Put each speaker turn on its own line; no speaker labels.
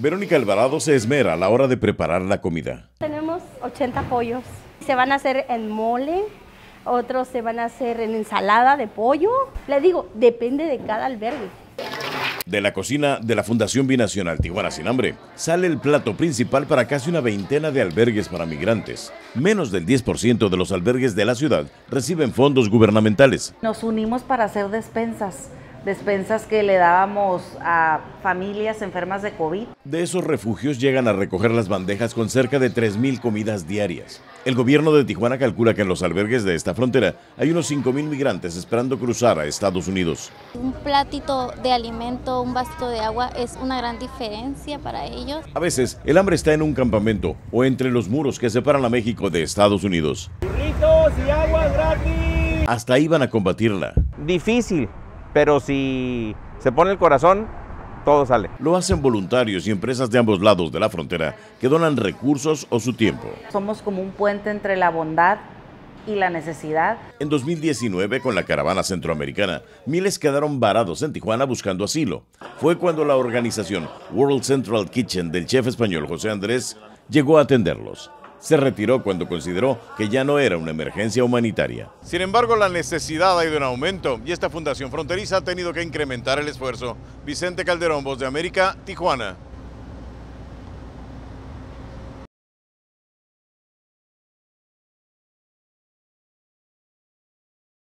Verónica Alvarado se esmera a la hora de preparar la comida.
Tenemos 80 pollos. Se van a hacer en mole, otros se van a hacer en ensalada de pollo. Le digo, depende de cada albergue.
De la cocina de la Fundación Binacional Tijuana Sin Hambre sale el plato principal para casi una veintena de albergues para migrantes. Menos del 10% de los albergues de la ciudad reciben fondos gubernamentales.
Nos unimos para hacer despensas despensas que le dábamos a familias enfermas de COVID.
De esos refugios llegan a recoger las bandejas con cerca de 3.000 comidas diarias. El gobierno de Tijuana calcula que en los albergues de esta frontera hay unos 5.000 migrantes esperando cruzar a Estados Unidos.
Un platito de alimento, un vasito de agua es una gran diferencia para ellos.
A veces el hambre está en un campamento o entre los muros que separan a México de Estados Unidos. y agua gratis! Hasta ahí van a combatirla. Difícil, pero si se pone el corazón, todo sale. Lo hacen voluntarios y empresas de ambos lados de la frontera que donan recursos o su tiempo.
Somos como un puente entre la bondad y la necesidad.
En 2019, con la caravana centroamericana, miles quedaron varados en Tijuana buscando asilo. Fue cuando la organización World Central Kitchen del chef español José Andrés llegó a atenderlos se retiró cuando consideró que ya no era una emergencia humanitaria. Sin embargo, la necesidad ha ido en aumento y esta Fundación Fronteriza ha tenido que incrementar el esfuerzo. Vicente Calderón, Voz de América, Tijuana.